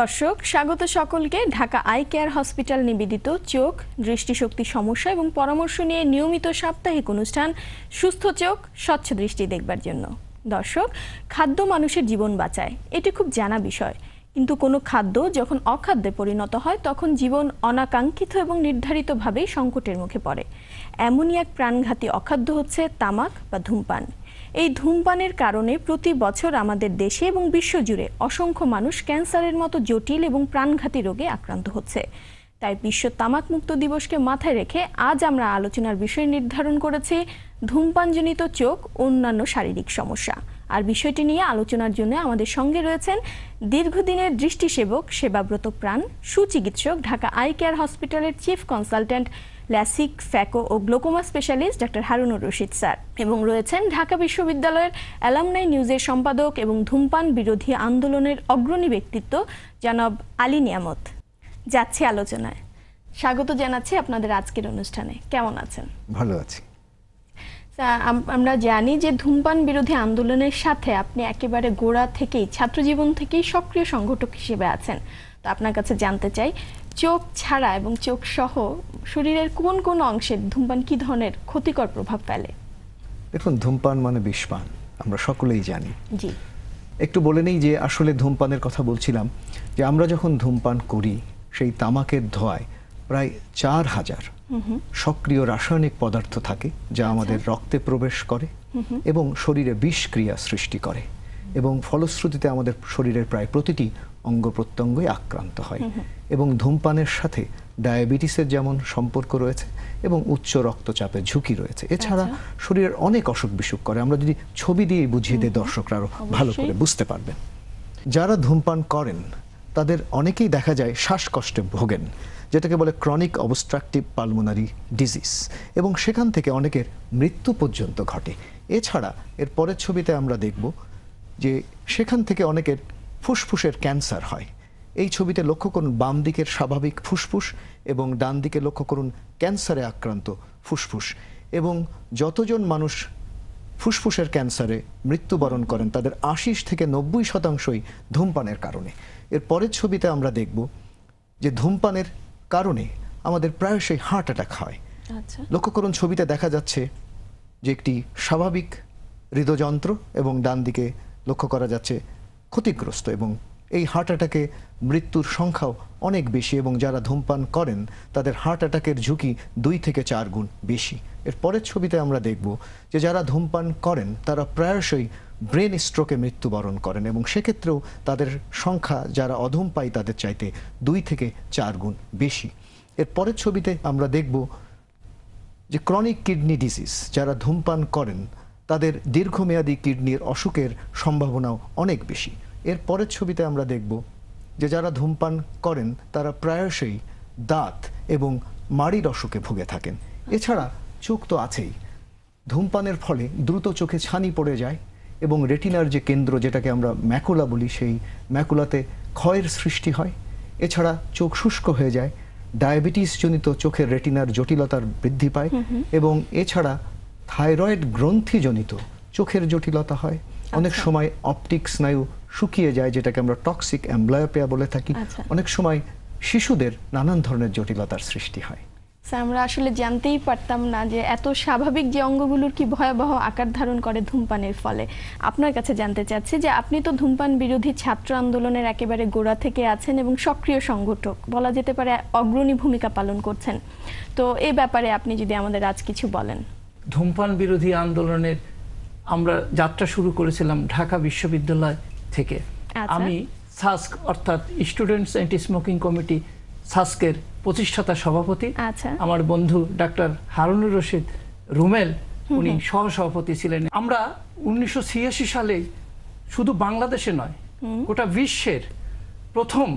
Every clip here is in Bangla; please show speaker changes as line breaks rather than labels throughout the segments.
দর্শক স্বাগত সকলকে ঢাকা আই কেয়ার হসপিটাল নিবেদিত চোখ দৃষ্টিশক্তি সমস্যা এবং পরামর্শ নিয়ে নিয়মিত সাপ্তাহিক অনুষ্ঠান সুস্থ চোখ স্বচ্ছ দৃষ্টি দেখবার জন্য দর্শক খাদ্য মানুষের জীবন বাঁচায় এটি খুব জানা বিষয় কিন্তু কোনো খাদ্য যখন অখাদ্যে পরিণত হয় তখন জীবন অনাকাঙ্ক্ষিত এবং নির্ধারিতভাবেই সংকটের মুখে পড়ে এমনই এক প্রাণঘাতী অখাদ্য হচ্ছে তামাক বা ধূমপান এই ধূমপানের কারণে প্রতি বছর আমাদের দেশে এবং বিশ্বজুড়ে অসংখ্য মানুষ ক্যান্সারের মতো জটিল এবং প্রাণঘাতী রোগে আক্রান্ত হচ্ছে তাই বিশ্ব তামাক মুক্ত দিবসকে মাথায় রেখে আজ আমরা আলোচনার বিষয় নির্ধারণ করেছি ধূমপানজনিত চোখ অন্যান্য শারীরিক সমস্যা আর বিষয়টি নিয়ে আলোচনার জন্য আমাদের সঙ্গে রয়েছেন দীর্ঘদিনের দৃষ্টিসেবক সেবাব্রত প্রাণ সুচিকিৎসক ঢাকা আই কেয়ার হসপিটালের চিফ কনসালট্যান্ট ল্যাসিক ফ্যাকো ও glaucoma specialist doctor Harunur Rashid sir এবং রয়েছেন ঢাকা বিশ্ববিদ্যালয়ের অ্যালামনাই নিউজের সম্পাদক এবং ধূমপান বিরোধী আন্দোলনের অগ্রণী ব্যক্তিত্ব জানব আলী নিয়ামত যাচ্ছে আলোচনায় স্বাগত জানাচ্ছি আপনাদের আজকের অনুষ্ঠানে কেমন আছেন ভালো আছি আমরা জানি যে ধূমপান বিরোধী আন্দোলনের সাথে আপনি একেবারে গোড়া থেকেই ছাত্রজীবন থেকেই সক্রিয় সংগঠক হিসেবে আছেন তো আপনার কাছে জানতে চাই চোখ ছাড়া এবং চোখ সহ শরীরের কোন কোন অংশের ধূমপান কি ধরনের ক্ষতিকর প্রভাব ফেলে
দেখুন ধূমপান মানে বিষপান আমরা সকলেই জানি জি একটু বলে নেই যে আসলে ধূমপানের কথা বলছিলাম যে আমরা যখন ধূমপান করি সেই তামাকের ধোঁয়ায় প্রায় চার হাজার সক্রিয় রাসায়নিক পদার্থ থাকে যা আচ্ছা। আমাদের রক্তে প্রবেশ করে এবং শরীরে বিষক্রিয়া সৃষ্টি করে এবং ফলশ্রুতিতে আমাদের শরীরের প্রায় প্রতিটি অঙ্গ প্রত্যঙ্গই আক্রান্ত হয় এবং ধূমপানের সাথে ডায়াবেটিসের যেমন সম্পর্ক রয়েছে এবং উচ্চ রক্তচাপের ঝুঁকি রয়েছে এছাড়া আচ্ছা। শরীরের অনেক অসুখ বিসুখ করে আমরা যদি ছবি দিয়ে বুঝিয়ে দিই দর্শকরা আরও ভালো করে বুঝতে পারবেন যারা ধূমপান করেন তাদের অনেকেই দেখা যায় শ্বাসকষ্টে ভোগেন যেটাকে বলে ক্রনিক অবস্ট্রাকটিভ পালমোনারি ডিজিজ এবং সেখান থেকে অনেকের মৃত্যু পর্যন্ত ঘটে এছাড়া এর পরের ছবিতে আমরা দেখব যে সেখান থেকে অনেকের ফুসফুসের ক্যান্সার হয় এই ছবিতে লক্ষ্য করুন বাম দিকের স্বাভাবিক ফুসফুস এবং ডান দিকে লক্ষ্য করুন ক্যান্সারে আক্রান্ত ফুসফুস এবং যতজন মানুষ ফুসফুসের ক্যান্সারে মৃত্যুবরণ করেন তাদের আশিস থেকে নব্বই শতাংশই ধূমপানের কারণে এর পরের ছবিতে আমরা দেখব যে ধূমপানের কারণে আমাদের প্রায়শই হার্ট অ্যাটাক হয় আচ্ছা। লক্ষ্য করুন ছবিতে দেখা যাচ্ছে যে একটি স্বাভাবিক হৃদযন্ত্র এবং ডান দিকে লক্ষ্য করা যাচ্ছে ক্ষতিগ্রস্ত এবং এই হার্ট অ্যাটাকে মৃত্যুর সংখ্যাও অনেক বেশি এবং যারা ধূমপান করেন তাদের হার্ট অ্যাটাকের ঝুঁকি দুই থেকে চার গুণ বেশি এর পরের ছবিতে আমরা দেখব যে যারা ধূমপান করেন তারা প্রায়শই ব্রেন স্ট্রোকে মৃত্যুবরণ করেন এবং সেক্ষেত্রেও তাদের সংখ্যা যারা অধম পায় তাদের চাইতে দুই থেকে চার গুণ বেশি এর পরের ছবিতে আমরা দেখব যে ক্রনিক কিডনি ডিজিজ যারা ধূমপান করেন তাদের দীর্ঘমেয়াদী কিডনির অসুখের সম্ভাবনাও অনেক বেশি এর পরের ছবিতে আমরা দেখব যে যারা ধূমপান করেন তারা প্রায়শই দাঁত এবং মাড়ির অসুখে ভুগে থাকেন এছাড়া চোখ তো আছেই ধূমপানের ফলে দ্রুত চোখে ছানি পড়ে যায় এবং রেটিনার যে কেন্দ্র যেটাকে আমরা ম্যাকুলা বলি সেই ম্যাকুলাতে ক্ষয়ের সৃষ্টি হয় এছাড়া চোখ শুষ্ক হয়ে যায় ডায়াবেটিসজনিত চোখের রেটিনার জটিলতার বৃদ্ধি পায় এবং এছাড়া থাইরয়েড গ্রন্থিজনিত চোখের জটিলতা হয় অনেক আচ্ছা। সময় অপটিক স্নায়ু শুকিয়ে যায় যেটাকে আমরা টক্সিক অ্যাম্বলায়োপিয়া বলে থাকি আচ্ছা। অনেক সময় শিশুদের নানান ধরনের জটিলতার সৃষ্টি হয়
স্যার আমরা আসলে জানতেই পারতাম না যে এত স্বাভাবিক যে অঙ্গগুলোর কি ভয়াবহ আকার ধারণ করে ধূমপানের ফলে আপনার কাছে জানতে চাচ্ছি যে আপনি তো ধূমপান বিরোধী ছাত্র আন্দোলনের একেবারে গোড়া থেকে আছেন এবং সক্রিয় সংগঠক বলা যেতে পারে অগ্রণী ভূমিকা পালন করছেন তো এ ব্যাপারে আপনি যদি আমাদের আজ কিছু বলেন
ধূমপান বিরোধী আন্দোলনের আমরা যাত্রা শুরু করেছিলাম ঢাকা বিশ্ববিদ্যালয় থেকে
আচ্ছা। আমি সাস্ক
অর্থাৎ স্টুডেন্টস অ্যান্টি স্মোকিং কমিটি সাস্কের প্রতিষ্ঠাতা সভাপতি আচ্ছা। আমার বন্ধু ডাক্তার হারুনুর রশিদ রুমেল উনি সহসভাপতি ছিলেন আমরা উনিশশো সালে শুধু বাংলাদেশে নয় গোটা বিশ্বের প্রথম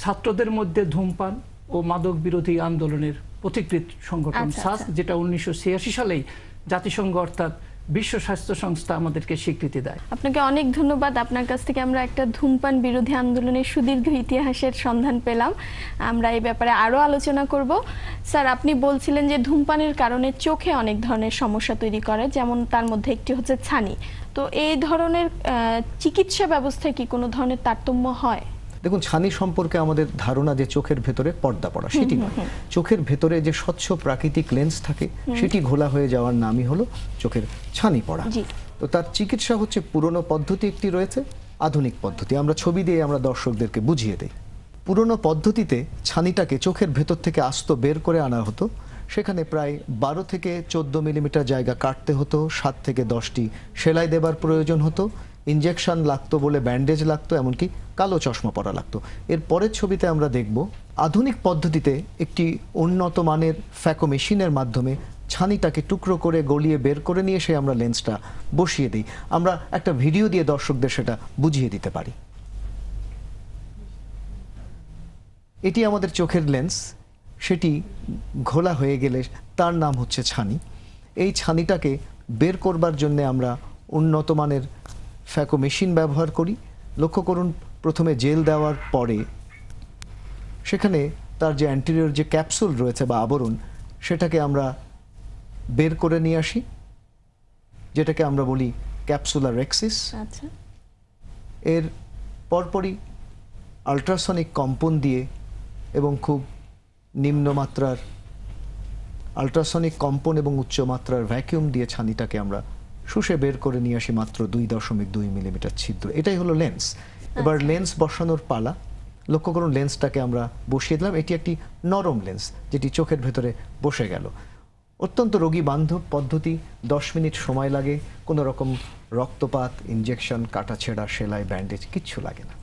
ছাত্রদের মধ্যে ধূমপান ও মাদক বিরোধী আন্দোলনের পথিকৃত সংগঠন আচ্ছা, সাস আচ্ছা। যেটা উনিশশো সালেই জাতিসংঘ অর্থাৎ বিশ্ব স্বাস্থ্য সংস্থা আমাদেরকে স্বীকৃতি দেয়
আপনাকে অনেক ধন্যবাদ আপনার কাছ থেকে আমরা একটা ধূমপান বিরোধী আন্দোলনের সুদীর্ঘ ইতিহাসের সন্ধান পেলাম আমরা এই ব্যাপারে আরও আলোচনা করব স্যার আপনি বলছিলেন যে ধূমপানের কারণে চোখে অনেক ধরনের সমস্যা তৈরি করে যেমন তার মধ্যে একটি হচ্ছে ছানি তো এই ধরনের চিকিৎসা ব্যবস্থায় কি কোনো ধরনের তারতম্য হয়
দেখুন ছানি সম্পর্কে আমাদের ধারণা যে চোখের ভেতরে পর্দা পড়া সেটি নয় চোখের ভেতরে যে স্বচ্ছ প্রাকৃতিক লেন্স থাকে সেটি ঘোলা হয়ে যাওয়ার নামই হলো চোখের ছানি পড়া তো তার চিকিৎসা হচ্ছে পুরনো পদ্ধতি একটি রয়েছে আধুনিক পদ্ধতি আমরা ছবি দিয়ে আমরা দর্শকদেরকে বুঝিয়ে দেই পুরনো পদ্ধতিতে ছানিটাকে চোখের ভেতর থেকে আস্ত বের করে আনা হতো সেখানে প্রায় বারো থেকে চোদ্দ মিলিমিটার জায়গা কাটতে হতো সাত থেকে দশটি সেলাই দেবার প্রয়োজন হতো ইঞ্জেকশন লাগতো বলে ব্যান্ডেজ লাগতো এমনকি কালো চশমা পরা লাগতো এর পরের ছবিতে আমরা দেখব আধুনিক পদ্ধতিতে একটি উন্নত মানের ফ্যাকো মেশিনের মাধ্যমে ছানিটাকে টুকরো করে গলিয়ে বের করে নিয়ে সে আমরা লেন্সটা বসিয়ে দিই আমরা একটা ভিডিও দিয়ে দর্শকদের সেটা বুঝিয়ে দিতে পারি এটি আমাদের চোখের লেন্স সেটি ঘোলা হয়ে গেলে তার নাম হচ্ছে ছানি এই ছানিটাকে বের করবার জন্যে আমরা উন্নত মানের ফ্যাকো মেশিন ব্যবহার করি লক্ষ্য করুন প্রথমে জেল দেওয়ার পরে সেখানে তার যে অ্যান্টেরিয়র যে ক্যাপসুল রয়েছে বা আবরণ সেটাকে আমরা বের করে নিয়ে আসি যেটাকে আমরা বলি ক্যাপসুলার আচ্ছা। এক্সিস এর পরপরই আলট্রাসনিক কম্পন দিয়ে এবং খুব নিম্নমাত্রার আলট্রাসনিক কম্পন এবং উচ্চমাত্রার ভ্যাকিউম দিয়ে ছানিটাকে আমরা শুষে বের করে নিয়ে আসি মাত্র দুই দশমিক দুই মিলিমিটার ছিদ্র এটাই হলো লেন্স আচ্ছা। এবার লেন্স বসানোর পালা লক্ষ্য করুন লেন্সটাকে আমরা বসিয়ে দিলাম এটি একটি নরম লেন্স যেটি চোখের ভেতরে বসে গেল অত্যন্ত রোগী বান্ধব পদ্ধতি দশ মিনিট সময় লাগে কোনো রকম রক্তপাত ইঞ্জেকশন কাটাছেড়া সেলাই ব্যান্ডেজ কিচ্ছু লাগে না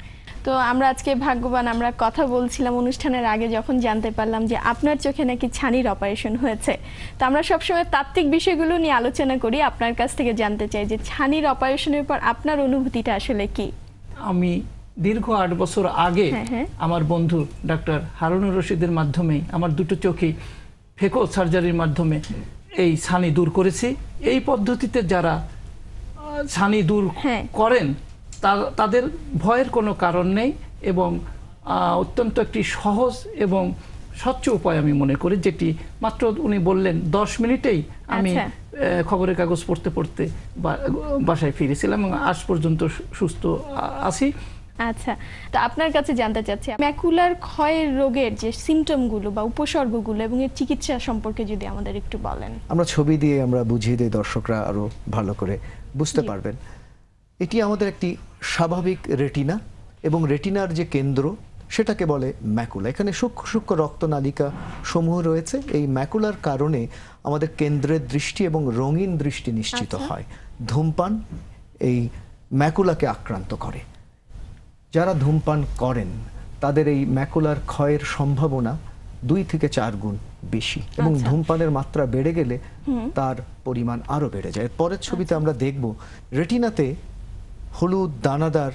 তো আমরা আজকে ভাগ্যবান আমরা কথা বলছিলাম অনুষ্ঠানের আগে যখন জানতে পারলাম যে আপনার চোখে নাকি ছানির অপারেশন হয়েছে তো আমরা সবসময় তাত্ত্বিক বিষয়গুলো নিয়ে আলোচনা করি আপনার কাছ থেকে জানতে চাই যে ছানির অপারেশনের পর আপনার অনুভূতিটা আসলে কী আমি
দীর্ঘ আট বছর আগে হ্যাঁ, হ্যাঁ। আমার বন্ধু ডাক্তার হারুনুর রশিদের মাধ্যমে আমার দুটো চোখে ফেকো সার্জারির মাধ্যমে এই ছানি দূর করেছি এই পদ্ধতিতে যারা ছানি দূর হ্যাঁ। করেন তাদের ভয়ের কোনো কারণ নেই এবং অত্যন্ত একটি সহজ এবং স্বচ্ছ উপায় আমি মনে করি যেটি মাত্র উনি বললেন দশ মিনিটেই আমি আচ্ছা। খবরের কাগজ পড়তে পড়তে বাসায় ফিরেছিলাম এবং আজ পর্যন্ত সুস্থ
আছি আচ্ছা তা আপনার কাছে জানতে চাচ্ছি ম্যাকুলার ক্ষয়ের রোগের যে সিমটমগুলো বা উপসর্গগুলো এবং এর চিকিৎসা সম্পর্কে যদি আমাদের একটু বলেন
আমরা ছবি দিয়ে আমরা বুঝিয়ে দিই দর্শকরা আরও ভালো করে বুঝতে পারবেন এটি আমাদের একটি স্বাভাবিক রেটিনা এবং রেটিনার যে কেন্দ্র সেটাকে বলে ম্যাকুলা এখানে সূক্ষ্ম সূক্ষ্ম রক্তনালিকা সমূহ রয়েছে এই ম্যাকুলার কারণে আমাদের কেন্দ্রের দৃষ্টি এবং রঙিন দৃষ্টি নিশ্চিত আচ্ছা। হয় ধূমপান এই ম্যাকুলাকে আক্রান্ত করে যারা ধূমপান করেন তাদের এই ম্যাকুলার ক্ষয়ের সম্ভাবনা দুই থেকে চার গুণ বেশি এবং আচ্ছা। ধূমপানের মাত্রা বেড়ে গেলে তার পরিমাণ আরও বেড়ে যায় পরের ছবিতে আমরা দেখব রেটিনাতে হলুদ দানাদার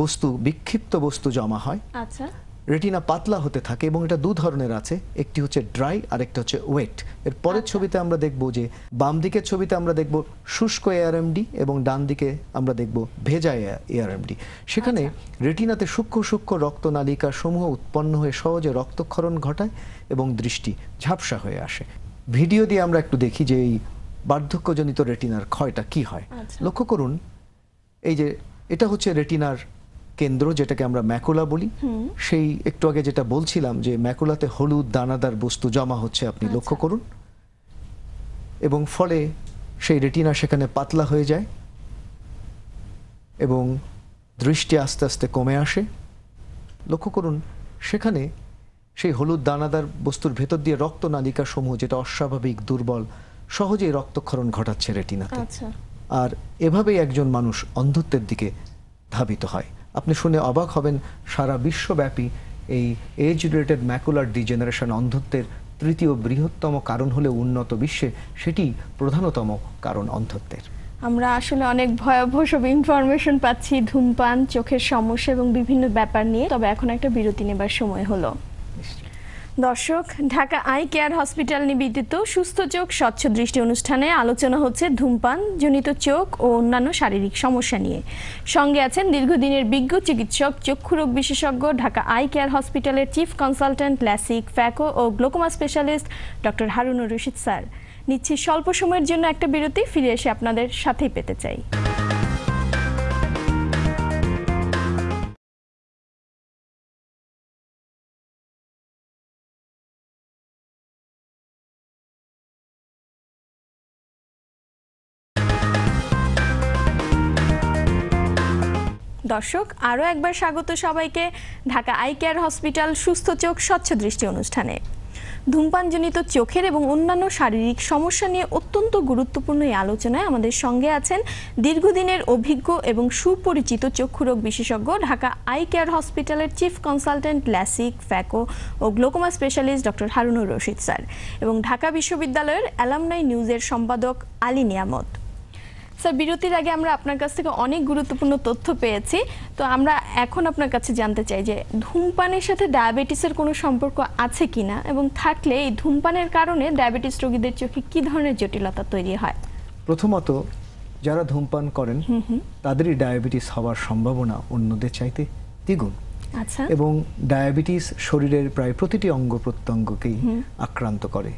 বস্তু বিক্ষিপ্ত বস্তু জমা হয় আচ্ছা রেটিনা পাতলা হতে থাকে এবং এটা দু ধরনের আছে একটি হচ্ছে ড্রাই আর একটা হচ্ছে ওয়েট এর পরের আচ্ছা। ছবিতে আমরা দেখব যে বাম দিকের ছবিতে আমরা দেখব শুষ্ক এআরএমডি এবং ডান দিকে আমরা দেখব ভেজা এআরএমডি সেখানে আচ্ছা। রেটিনাতে সূক্ষ্ম সূক্ষ্ম রক্তনালিকা সমূহ উৎপন্ন হয়ে সহজে রক্তক্ষরণ ঘটায় এবং দৃষ্টি ঝাপসা হয়ে আসে ভিডিও দিয়ে আমরা একটু দেখি যে এই বার্ধক্যজনিত রেটিনার ক্ষয়টা কি হয় আচ্ছা। লক্ষ্য করুন এই যে এটা হচ্ছে রেটিনার কেন্দ্র যেটাকে আমরা ম্যাকোলা বলি সেই একটু আগে যেটা বলছিলাম যে ম্যাকুলাতে হলুদ দানাদার বস্তু জমা হচ্ছে আপনি আচ্ছা। লক্ষ্য করুন এবং ফলে সেই রেটিনা সেখানে পাতলা হয়ে যায় এবং দৃষ্টি আস্তে আস্তে কমে আসে লক্ষ্য করুন সেখানে সেই হলুদ দানাদার বস্তুর ভেতর দিয়ে রক্ত নালিকা সমূহ যেটা অস্বাভাবিক দুর্বল সহজেই রক্তক্ষরণ ঘটাচ্ছে রেটিনাতে আচ্ছা। আর এভাবেই একজন মানুষ অন্ধত্বের দিকে ধাবিত হয় আপনি শুনে অবাক হবেন সারা বিশ্বব্যাপী এই এজ রিলেটেড ম্যাকুলার ডিজেনারেশন অন্ধত্বের তৃতীয় বৃহত্তম কারণ হলে উন্নত বিশ্বে সেটি প্রধানতম কারণ অন্ধত্বের
আমরা আসলে অনেক ভয়াবহ সব ইনফরমেশন পাচ্ছি ধূমপান চোখের সমস্যা এবং বিভিন্ন ব্যাপার নিয়ে তবে এখন একটা বিরতি নেবার সময় হলো দর্শক ঢাকা আই কেয়ার হসপিটাল নিবেদিত সুস্থ চোখ স্বচ্ছ দৃষ্টি অনুষ্ঠানে আলোচনা হচ্ছে ধূমপান জনিত চোখ ও অন্যান্য শারীরিক সমস্যা নিয়ে সঙ্গে আছেন দীর্ঘদিনের বিজ্ঞ চিকিৎসক চক্ষুরোগ বিশেষজ্ঞ ঢাকা আই কেয়ার হসপিটালের চিফ কনসালট্যান্ট ক্লাসিক ফ্যাকো ও glaucoma specialist doctor Harunur Rashid sir নিচ্ছি স্বল্প সময়ের জন্য একটা বিরতি ফিরে এসে আপনাদের সাথেই পেতে চাই দর্শক আরও একবার স্বাগত সবাইকে ঢাকা আই কেয়ার হসপিটাল সুস্থ চোখ স্বচ্ছ দৃষ্টি অনুষ্ঠানে ধূমপানজনিত চোখের এবং অন্যান্য শারীরিক সমস্যা নিয়ে অত্যন্ত গুরুত্বপূর্ণ এই আলোচনায় আমাদের সঙ্গে আছেন দীর্ঘদিনের অভিজ্ঞ এবং সুপরিচিত চক্ষুরোগ বিশেষজ্ঞ ঢাকা আই কেয়ার হসপিটালের চিফ কনসালটেন্ট ল্যাসিক ফ্যাকো ও glaucoma specialist doctor Harunur Rashid sir এবং ঢাকা বিশ্ববিদ্যালয়ের অ্যালামনাই নিউজের সম্পাদক আলী নিয়ামত স্যার বিরতির আগে আমরা আপনার কাছ থেকে অনেক গুরুত্বপূর্ণ তথ্য পেয়েছি তো আমরা এখন আপনার কাছে জানতে চাই যে ধূমপানের সাথে ডায়াবেটিসের কোনো সম্পর্ক আছে কি না এবং থাকলে এই ধূমপানের কারণে ডায়াবেটিস রোগীদের চোখে কি ধরনের জটিলতা তৈরি হয়
প্রথমত যারা ধূমপান করেন তাদেরই ডায়াবেটিস হওয়ার সম্ভাবনা অন্যদের চাইতে দ্বিগুণ আচ্ছা এবং ডায়াবেটিস শরীরের প্রায় প্রতিটি অঙ্গ প্রত্যঙ্গকেই আক্রান্ত করে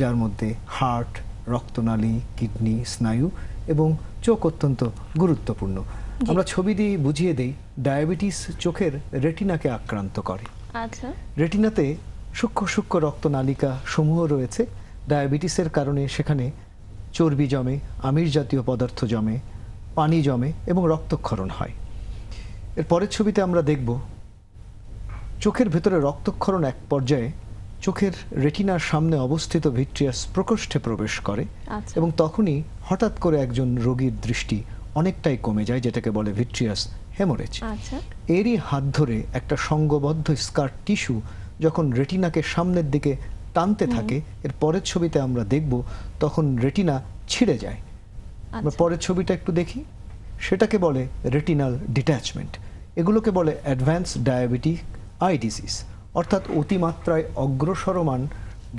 যার মধ্যে হার্ট রক্তনালী কিডনি স্নায়ু এবং চোখ অত্যন্ত গুরুত্বপূর্ণ আমরা ছবি দিয়ে বুঝিয়ে দেই ডায়াবেটিস চোখের রেটিনাকে আক্রান্ত করে আচ্ছা। রেটিনাতে সূক্ষ্ম সূক্ষ্ম রক্তনালিকা সমূহ রয়েছে ডায়াবেটিসের কারণে সেখানে চর্বি জমে আমিষ জাতীয় পদার্থ জমে পানি জমে এবং রক্তক্ষরণ হয় এর পরের ছবিতে আমরা দেখব চোখের ভেতরে রক্তক্ষরণ এক পর্যায়ে চোখের রেটিনার সামনে অবস্থিত ভিট্রিয়াস প্রকোষ্ঠে প্রবেশ করে আচ্ছা। এবং তখনই হঠাৎ করে একজন রোগীর দৃষ্টি অনেকটাই কমে যায় যেটাকে বলে ভিট্রিয়াস হেমোরেজ আচ্ছা। এরই হাত ধরে একটা সঙ্গবদ্ধ স্কার টিস্যু যখন রেটিনাকে সামনের দিকে টানতে থাকে এর পরের ছবিতে আমরা দেখব তখন রেটিনা ছিঁড়ে যায় আমরা আচ্ছা। পরের ছবিটা একটু দেখি সেটাকে বলে রেটিনাল ডিট্যাচমেন্ট এগুলোকে বলে অ্যাডভান্স ডায়াবেটিক আই ডিজিজ অর্থাৎ অতিমাত্রায় অগ্রসরমান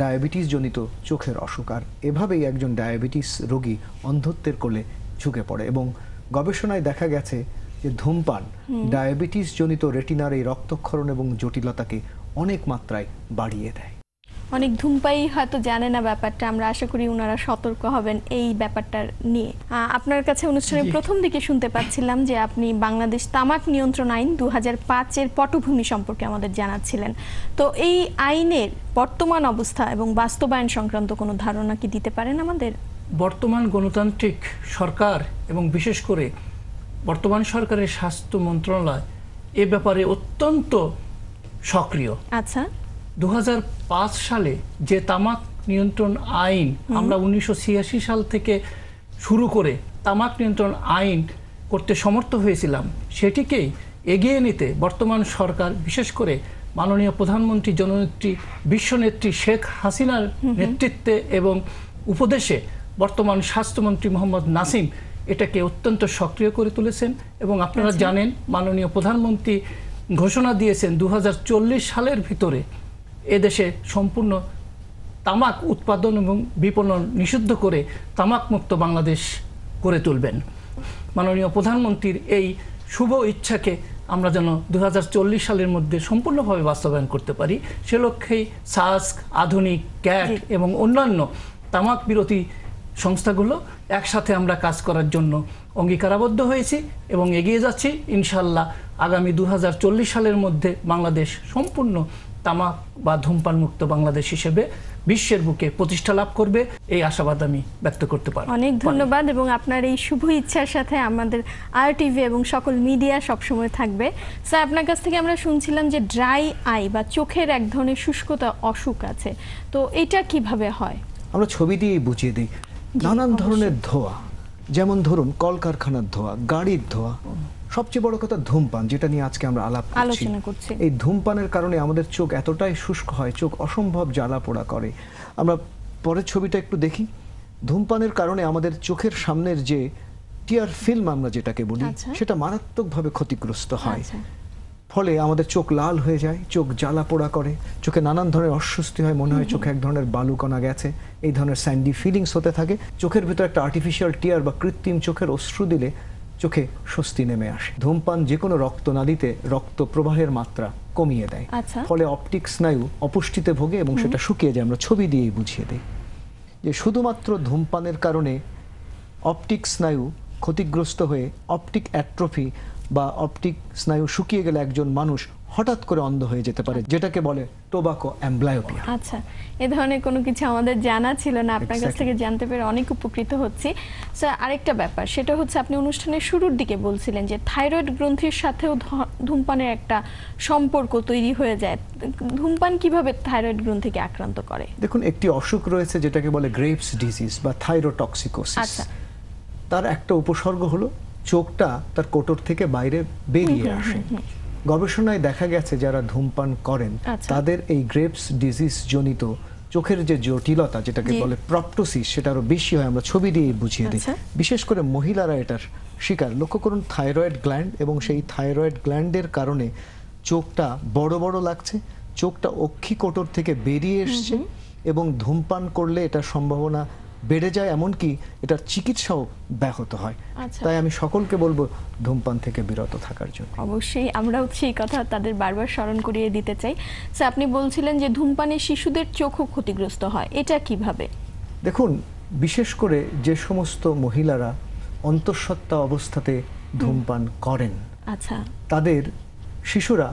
ডায়াবেটিসজনিত চোখের অসুখ আর এভাবেই একজন ডায়াবেটিস রোগী অন্ধত্বের কোলে ঝুঁকে পড়ে এবং গবেষণায় দেখা গেছে যে ধূমপান ডায়াবেটিসজনিত রেটিনার এই রক্তক্ষরণ এবং জটিলতাকে অনেক মাত্রায় বাড়িয়ে দেয়
অনেক ধূমপাই হয়তো জানে না ব্যাপারটা আমরা আশা করি ওনারা সতর্ক হবেন এই ব্যাপারটা নিয়ে আপনার কাছে অনুষ্ঠানের প্রথম দিকে শুনতে পাচ্ছিলাম যে আপনি বাংলাদেশ তামাক নিয়ন্ত্রণ আইন দু এর পটভূমি সম্পর্কে আমাদের জানাচ্ছিলেন তো এই আইনের বর্তমান অবস্থা এবং বাস্তবায়ন সংক্রান্ত কোনো ধারণা কি দিতে পারেন আমাদের
বর্তমান গণতান্ত্রিক সরকার এবং বিশেষ করে বর্তমান সরকারের স্বাস্থ্য মন্ত্রণালয় এ ব্যাপারে অত্যন্ত সক্রিয় আচ্ছা দু সালে যে তামাক নিয়ন্ত্রণ আইন আমরা উনিশশো সাল থেকে শুরু করে তামাক নিয়ন্ত্রণ আইন করতে সমর্থ হয়েছিলাম সেটিকেই এগিয়ে নিতে বর্তমান সরকার বিশেষ করে মাননীয় প্রধানমন্ত্রী জননেত্রী বিশ্বনেত্রী শেখ হাসিনার নেতৃত্বে এবং উপদেশে বর্তমান স্বাস্থ্যমন্ত্রী মোহাম্মদ নাসিম এটাকে অত্যন্ত সক্রিয় করে তুলেছেন এবং আপনারা আচ্ছা। জানেন মাননীয় প্রধানমন্ত্রী ঘোষণা দিয়েছেন দু সালের ভিতরে এদেশে সম্পূর্ণ তামাক উৎপাদন এবং বিপণন নিষিদ্ধ করে তামাক মুক্ত বাংলাদেশ করে তুলবেন মাননীয় প্রধানমন্ত্রীর এই শুভ ইচ্ছাকে আমরা যেন দু সালের মধ্যে সম্পূর্ণভাবে বাস্তবায়ন করতে পারি সে লক্ষ্যেই সাস্ক আধুনিক ক্যাট এবং অন্যান্য তামাক বিরোধী সংস্থাগুলো একসাথে আমরা কাজ করার জন্য অঙ্গীকারাবদ্ধ হয়েছি এবং এগিয়ে যাচ্ছি ইনশাল্লাহ আগামী দু সালের মধ্যে বাংলাদেশ সম্পূর্ণ তামাক বা ধূমপান মুক্ত বাংলাদেশ হিসেবে বিশ্বের বুকে প্রতিষ্ঠা লাভ করবে এই আশাবাদ আমি ব্যক্ত করতে পারি
অনেক ধন্যবাদ এবং আপনার এই শুভ ইচ্ছার সাথে আমাদের আর টিভি এবং সকল মিডিয়া সবসময় থাকবে স্যার আপনার কাছ থেকে আমরা শুনছিলাম যে ড্রাই আই বা চোখের এক ধরনের শুষ্কতা অসুখ আছে তো এটা কিভাবে হয়
আমরা ছবি দিয়ে বুঝিয়ে দিই নানান ধরনের ধোয়া যেমন ধরুন কলকারখানার ধোয়া গাড়ির ধোয়া সবচেয়ে বড় কথা ধূমপান যেটা নিয়ে আজকে আমরা আলাপ করছি এই ধূমপানের কারণে আমাদের চোখ এতটাই শুষ্ক হয় চোখ অসম্ভব জ্বালা পোড়া করে আমরা পরের ছবিটা একটু দেখি ধূমপানের কারণে আমাদের চোখের সামনের যে টিয়ার ফিল্ম আমরা যেটাকে বলি আচ্ছা। সেটা মারাত্মকভাবে ক্ষতিগ্রস্ত হয় আচ্ছা। ফলে আমাদের চোখ লাল হয়ে যায় চোখ জ্বালা পোড়া করে চোখে নানান ধরনের অস্বস্তি হয় মনে হয় চোখে এক ধরনের বালুকণা গেছে এই ধরনের স্যান্ডি ফিলিংস হতে থাকে চোখের ভিতরে একটা আর্টিফিশিয়াল টিয়ার বা কৃত্রিম চোখের অশ্রু দিলে চোখে স্বস্তি নেমে আসে ধূমপান যে কোনো রক্তনালীতে রক্ত প্রবাহের মাত্রা কমিয়ে দেয় আচ্ছা। ফলে অপটিক স্নায়ু অপুষ্টিতে ভোগে এবং সেটা শুকিয়ে যায় আমরা ছবি দিয়েই বুঝিয়ে দিই যে শুধুমাত্র ধূমপানের কারণে অপটিক স্নায়ু ক্ষতিগ্রস্ত হয়ে অপটিক অ্যাট্রফি বা অপটিক স্নায়ু শুকিয়ে গেলে একজন মানুষ হঠাৎ করে অন্ধ হয়ে যেতে পারে যেটাকে বলে টোবাকো অ্যাম্বলায়োপিয়া
আচ্ছা এই ধরনের কোনো কিছু আমাদের জানা ছিল না আপনার কাছ থেকে জানতে পেরে অনেক উপকৃত হচ্ছি স্যার আরেকটা ব্যাপার সেটা হচ্ছে আপনি অনুষ্ঠানের শুরুর দিকে বলছিলেন যে থাইরয়েড গ্রন্থির সাথেও ধূমপানের একটা সম্পর্ক তৈরি হয়ে যায় ধূমপান কিভাবে থাইরয়েড গ্রন্থিকে আক্রান্ত করে
দেখুন একটি অসুখ রয়েছে যেটাকে বলে গ্রেপস ডিজিজ বা থাইরোটক্সিকোসিস আচ্ছা তার একটা উপসর্গ হলো চোখটা তার কোটর থেকে বাইরে বেরিয়ে আসে গবেষণায় দেখা গেছে যারা ধূমপান করেন আচ্ছা। তাদের এই গ্রেপস ডিজিজ জনিত চোখের যে জটিলতা যেটাকে বলে প্রপটোসিস সেটা আরো বেশি হয় আমরা ছবি দিয়ে বুঝিয়ে দিই আচ্ছা। বিশেষ করে মহিলারা এটার শিকার লক্ষ্য করুন থাইরয়েড গ্ল্যান্ড এবং সেই থাইরয়েড গ্ল্যান্ডের কারণে চোখটা বড় বড় লাগছে চোখটা অক্ষিকোটর থেকে বেরিয়ে এসছে এবং ধূমপান করলে এটা সম্ভাবনা বেড়ে যায় এমন কি এটার চিকিৎসাও ব্যাহত হয় আচ্ছা। তাই আমি সকলকে বলবো ধূমপান থেকে বিরত থাকার জন্য
অবশ্যই আমরাও সেই কথা তাদের বারবার স্মরণ করিয়ে দিতে চাই স্যার আপনি বলছিলেন যে ধূমপানে শিশুদের চোখও ক্ষতিগ্রস্ত হয় এটা কিভাবে
দেখুন বিশেষ করে যে সমস্ত মহিলারা অন্তঃসত্ত্বা অবস্থাতে ধূমপান করেন আচ্ছা তাদের শিশুরা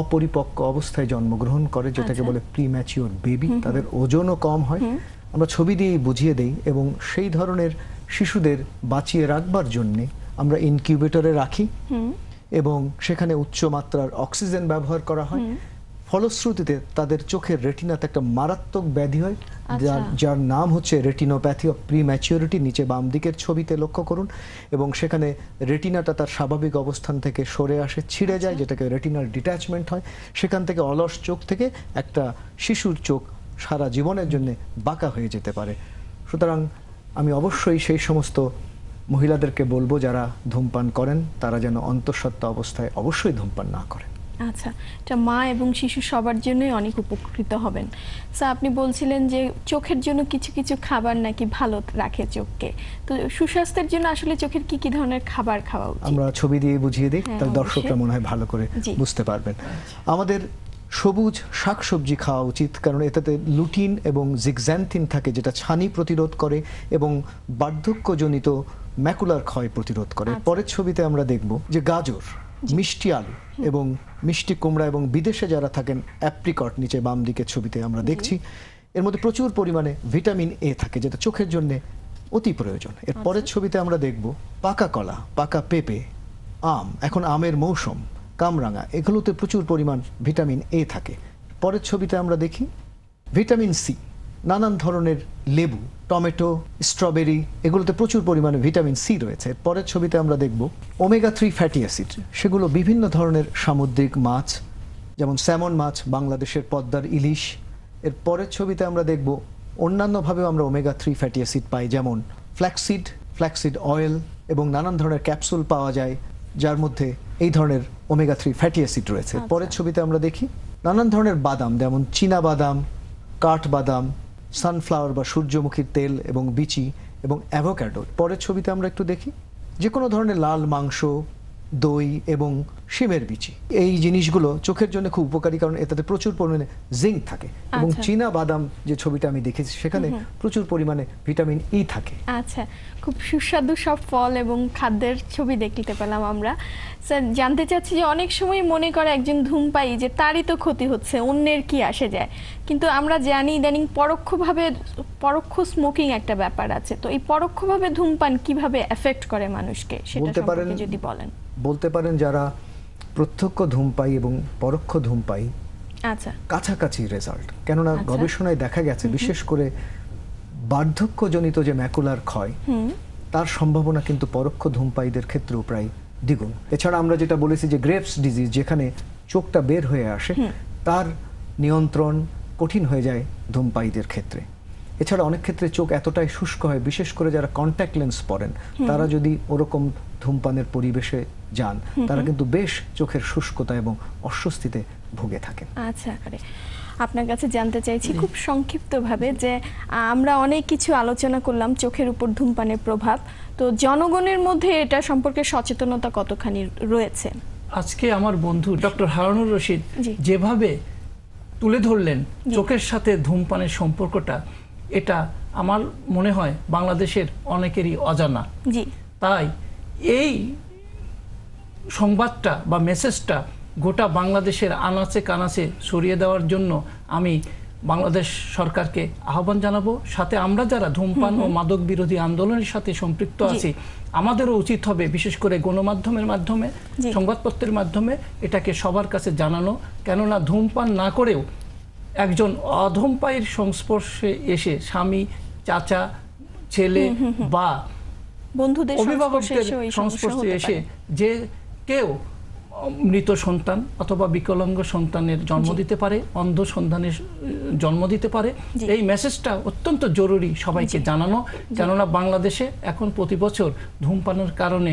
অপরিপক্ক অবস্থায় জন্মগ্রহণ করে যেটাকে আচ্ছা। বলে প্রিম্যাচিওর বেবি তাদের ওজনও কম হয় আমরা ছবি দিয়েই বুঝিয়ে দেই এবং সেই ধরনের শিশুদের বাঁচিয়ে রাখবার জন্যে আমরা ইনকিউবেটরে রাখি এবং সেখানে উচ্চ মাত্রার অক্সিজেন ব্যবহার করা হয় ফলশ্রুতিতে তাদের চোখের রেটিনাতে একটা মারাত্মক ব্যাধি হয় আচ্ছা। যার যার নাম হচ্ছে রেটিনোপ্যাথি অফ প্রি ম্যাচিওরিটি নিচে বাম দিকের ছবিতে লক্ষ্য করুন এবং সেখানে রেটিনাটা তার স্বাভাবিক অবস্থান থেকে সরে আসে ছিঁড়ে যায় আচ্ছা। যেটাকে রেটিনাল ডিট্যাচমেন্ট হয় সেখান থেকে অলস চোখ থেকে একটা শিশুর চোখ সারা জীবনের জন্য বাঁকা হয়ে যেতে পারে সুতরাং আমি অবশ্যই সেই সমস্ত মহিলাদেরকে বলবো যারা ধূমপান করেন তারা যেন অন্তঃসত্ত্বা অবস্থায় অবশ্যই ধূমপান না করেন
আচ্ছা এটা মা এবং শিশু সবার জন্যই অনেক উপকৃত হবেন স্যার আপনি বলছিলেন যে চোখের জন্য কিছু কিছু খাবার নাকি ভালো রাখে চোখকে তো সুস্বাস্থ্যের জন্য আসলে চোখের কি কি ধরনের খাবার খাওয়া উচিত
আমরা ছবি দিয়ে বুঝিয়ে দিই হ্যাঁ, তাহলে দর্শকরা মনে হয় ভালো করে বুঝতে পারবেন আমাদের সবুজ শাকসবজি খাওয়া উচিত কারণ এটাতে লুটিন এবং জিগজ্যান্থিন থাকে যেটা ছানি প্রতিরোধ করে এবং বার্ধক্যজনিত ম্যাকুলার ক্ষয় প্রতিরোধ করে আচ্ছা। পরের ছবিতে আমরা দেখব যে গাজর মিষ্টি আলু এবং মিষ্টি কুমড়া এবং বিদেশে যারা থাকেন অ্যাপ্রিকট নিচে বাম দিকের ছবিতে আমরা দেখছি এর মধ্যে প্রচুর পরিমাণে ভিটামিন এ থাকে যেটা চোখের জন্য অতি প্রয়োজন এর আচ্ছা। পরের ছবিতে আমরা দেখব পাকা কলা পাকা পেঁপে আম এখন আমের মৌসুম কামরাঙা এগুলোতে প্রচুর পরিমাণ ভিটামিন এ থাকে পরের ছবিতে আমরা দেখি ভিটামিন সি নানান ধরনের লেবু টমেটো স্ট্রবেরি এগুলোতে প্রচুর পরিমাণে ভিটামিন সি রয়েছে পরের ছবিতে আমরা দেখব ওমেগা থ্রি ফ্যাটি অ্যাসিড সেগুলো বিভিন্ন ধরনের সামুদ্রিক মাছ যেমন স্যামন মাছ বাংলাদেশের পদ্মার ইলিশ এর পরের ছবিতে আমরা দেখব অন্যান্যভাবেও আমরা ওমেগা থ্রি ফ্যাটি অ্যাসিড পাই যেমন ফ্ল্যাক্সিড ফ্ল্যাক্সিড অয়েল এবং নানান ধরনের ক্যাপসুল পাওয়া যায় যার মধ্যে এই ধরনের ওমেগা থ্রি ফ্যাটি অ্যাসিড রয়েছে আচ্ছা। পরের ছবিতে আমরা দেখি নানান ধরনের বাদাম যেমন চীনা বাদাম কাঠ বাদাম সানফ্লাওয়ার বা সূর্যমুখীর তেল এবং বিচি এবং অ্যাভোক্যাডো পরের ছবিতে আমরা একটু দেখি যে কোনো ধরনের লাল মাংস দই এবং শিমের বিচি এই জিনিসগুলো চোখের জন্য খুব উপকারী কারণ এটাতে প্রচুর পরিমাণে জিঙ্ক থাকে এবং আচ্ছা। চীনা বাদাম যে ছবিটা আমি দেখেছি সেখানে প্রচুর পরিমাণে ভিটামিন ই e থাকে
আচ্ছা খুব সুস্বাদু সব ফল এবং খাদ্যের ছবি দেখতে পেলাম আমরা স্যার জানতে চাচ্ছি যে অনেক সময় মনে করে একজন ধূমপায়ী যে তারই তো ক্ষতি হচ্ছে অন্যের কি আসে যায় কিন্তু আমরা জানি ইদানিং পরোক্ষভাবে পরোক্ষ স্মোকিং একটা ব্যাপার আছে তো এই পরোক্ষভাবে ধূমপান কিভাবে এফেক্ট করে মানুষকে সেটা সম্পর্কে যদি বলেন
বলতে পারেন যারা প্রত্যক্ষ ধূমপাই এবং পরোক্ষ ধূমপাই আচ্ছা। কাছাকাছি রেজাল্ট কেননা আচ্ছা। গবেষণায় দেখা গেছে বিশেষ করে বার্ধক্যজনিত যে ম্যাকুলার ক্ষয় তার সম্ভাবনা কিন্তু পরোক্ষ ধূমপাইদের ক্ষেত্রেও প্রায় দ্বিগুণ এছাড়া আমরা যেটা বলেছি যে গ্রেপস ডিজিজ যেখানে চোখটা বের হয়ে আসে তার নিয়ন্ত্রণ কঠিন হয়ে যায় ধূমপাইদের ক্ষেত্রে এছাড়া অনেক ক্ষেত্রে চোখ এতটাই শুষ্ক হয় বিশেষ করে যারা কন্ট্যাক্ট লেন্স পরেন তারা যদি ওরকম ধূমপানের পরিবেশে যান তারা কিন্তু বেশ চোখের শুষ্কতা এবং অস্বস্তিতে ভুগে থাকেন
আচ্ছা আপনার কাছে জানতে চাইছি খুব সংক্ষিপ্তভাবে যে আমরা অনেক কিছু আলোচনা করলাম চোখের উপর ধূমপানের প্রভাব তো জনগণের মধ্যে এটা সম্পর্কে সচেতনতা কতখানি রয়েছে
আজকে আমার বন্ধু ডক্টর হারুনুর রশিদ যেভাবে তুলে ধরলেন চোখের সাথে ধূমপানের সম্পর্কটা এটা আমার মনে হয় বাংলাদেশের অনেকেরই অজানা তাই এই সংবাদটা বা মেসেজটা গোটা বাংলাদেশের আনাচে কানাচে সরিয়ে দেওয়ার জন্য আমি বাংলাদেশ সরকারকে আহ্বান জানাবো সাথে আমরা যারা ধূমপান ও মাদক বিরোধী আন্দোলনের সাথে সম্পৃক্ত আছি আমাদেরও উচিত হবে বিশেষ করে গণমাধ্যমের মাধ্যমে সংবাদপত্রের মাধ্যমে এটাকে সবার কাছে জানানো কেননা ধূমপান না করেও একজন অধমপায়ের সংস্পর্শে এসে স্বামী চাচা ছেলে বা
বন্ধুদের অভিভাবকদের সংস্পর্শে এসে
যে কেউ মৃত সন্তান অথবা বিকলাঙ্গ সন্তানের জন্ম দিতে পারে অন্ধ সন্তানের জন্ম দিতে পারে এই মেসেজটা অত্যন্ত জরুরি সবাইকে জানানো কেননা বাংলাদেশে এখন প্রতি বছর ধূমপানের কারণে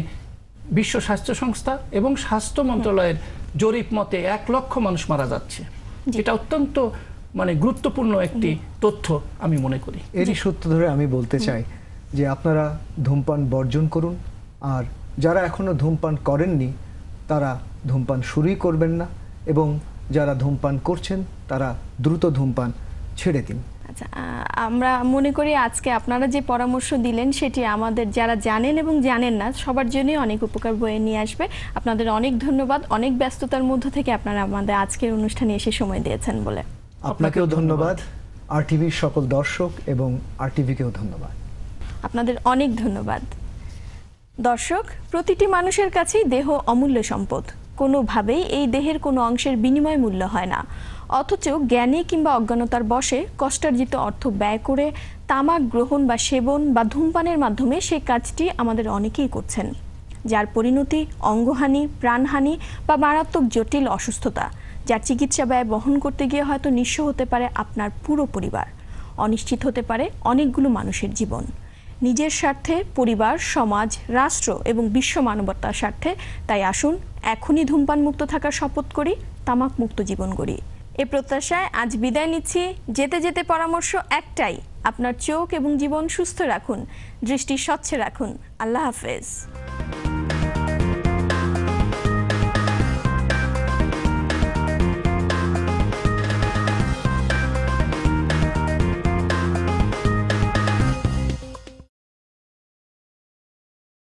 বিশ্ব স্বাস্থ্য সংস্থা এবং স্বাস্থ্য মন্ত্রণালয়ের জরিপ মতে এক লক্ষ মানুষ মারা যাচ্ছে এটা অত্যন্ত মানে গুরুত্বপূর্ণ একটি তথ্য আমি মনে করি এরই
সূত্র ধরে আমি বলতে চাই যে আপনারা ধূমপান বর্জন করুন আর যারা এখনও ধূমপান করেননি তারা ধূমপান শুরুই করবেন না এবং যারা ধূমপান করছেন তারা দ্রুত ধূমপান ছেড়ে দিন
আচ্ছা আমরা মনে করি আজকে আপনারা যে পরামর্শ দিলেন সেটি আমাদের যারা জানেন এবং জানেন না সবার জন্যই অনেক উপকার বয়ে নিয়ে আসবে আপনাদের অনেক ধন্যবাদ অনেক ব্যস্ততার মধ্য থেকে আপনারা আমাদের আজকের অনুষ্ঠানে এসে সময় দিয়েছেন বলে
আপনাকেও ধন্যবাদ আর টিভির সকল দর্শক এবং আর টিভিকেও ধন্যবাদ
আপনাদের অনেক ধন্যবাদ দর্শক প্রতিটি মানুষের কাছেই দেহ অমূল্য সম্পদ কোনোভাবেই এই দেহের কোনো অংশের বিনিময় মূল্য হয় না অথচ জ্ঞানে কিংবা অজ্ঞানতার বশে কষ্টার্জিত অর্থ ব্যয় করে তামাক গ্রহণ বা সেবন বা ধূমপানের মাধ্যমে সেই কাজটি আমাদের অনেকেই করছেন যার পরিণতি অঙ্গহানি প্রাণহানি বা মারাত্মক জটিল অসুস্থতা যার চিকিৎসা ব্যয় বহন করতে গিয়ে হয়তো নিঃস্ব হতে পারে আপনার পুরো পরিবার অনিশ্চিত হতে পারে অনেকগুলো মানুষের জীবন নিজের স্বার্থে পরিবার সমাজ রাষ্ট্র এবং বিশ্ব মানবতার স্বার্থে তাই আসুন এখনই ধূমপান মুক্ত থাকার শপথ করি তামাক মুক্ত জীবন করি এ প্রত্যাশায় আজ বিদায় নিচ্ছি যেতে যেতে পরামর্শ একটাই আপনার চোখ এবং জীবন সুস্থ রাখুন দৃষ্টি স্বচ্ছ রাখুন আল্লাহ হাফেজ